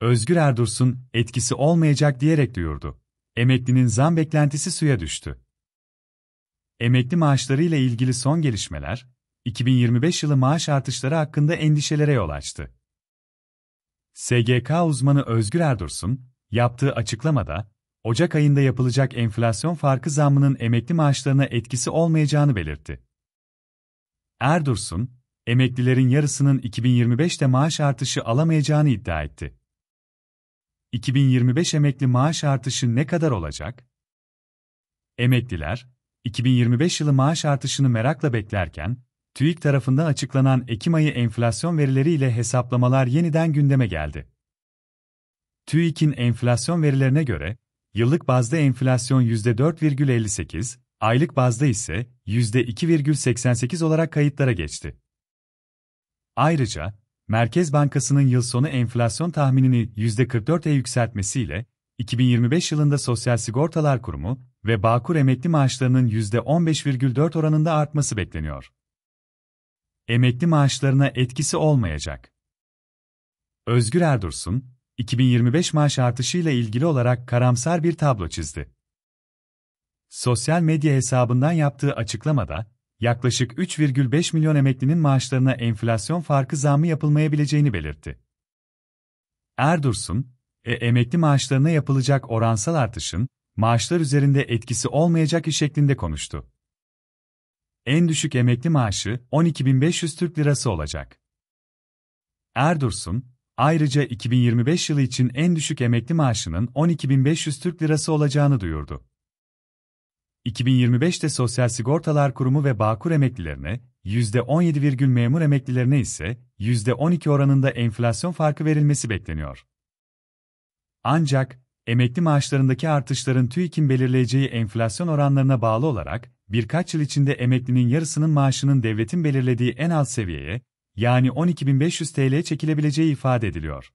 Özgür Erdursun etkisi olmayacak diyerek duyurdu. Emeklinin zam beklentisi suya düştü. Emekli maaşları ile ilgili son gelişmeler, 2025 yılı maaş artışları hakkında endişelere yol açtı. SGK uzmanı Özgür Erdursun, yaptığı açıklamada, Ocak ayında yapılacak enflasyon farkı zammının emekli maaşlarına etkisi olmayacağını belirtti. Erdursun, emeklilerin yarısının 2025'te maaş artışı alamayacağını iddia etti. 2025 emekli maaş artışı ne kadar olacak? Emekliler, 2025 yılı maaş artışını merakla beklerken, TÜİK tarafından açıklanan Ekim ayı enflasyon verileriyle hesaplamalar yeniden gündeme geldi. TÜİK'in enflasyon verilerine göre, yıllık bazda enflasyon %4,58, aylık bazda ise %2,88 olarak kayıtlara geçti. Ayrıca, Merkez Bankası'nın yıl sonu enflasyon tahminini %44'e yükseltmesiyle, 2025 yılında Sosyal Sigortalar Kurumu ve Bağkur emekli maaşlarının %15,4 oranında artması bekleniyor. Emekli maaşlarına etkisi olmayacak. Özgür Erdursun, 2025 maaş artışıyla ilgili olarak karamsar bir tablo çizdi. Sosyal medya hesabından yaptığı açıklamada, yaklaşık 3,5 milyon emeklinin maaşlarına enflasyon farkı zammı yapılmayabileceğini belirtti. Erdursun, e, emekli maaşlarına yapılacak oransal artışın, maaşlar üzerinde etkisi olmayacak şeklinde konuştu. En düşük emekli maaşı 12.500 Türk Lirası olacak. Erdursun, ayrıca 2025 yılı için en düşük emekli maaşının 12.500 Türk Lirası olacağını duyurdu. 2025'te Sosyal Sigortalar Kurumu ve Bağkur emeklilerine, %17, memur emeklilerine ise %12 oranında enflasyon farkı verilmesi bekleniyor. Ancak, emekli maaşlarındaki artışların TÜİK'in belirleyeceği enflasyon oranlarına bağlı olarak, birkaç yıl içinde emeklinin yarısının maaşının devletin belirlediği en alt seviyeye, yani 12.500 TL çekilebileceği ifade ediliyor.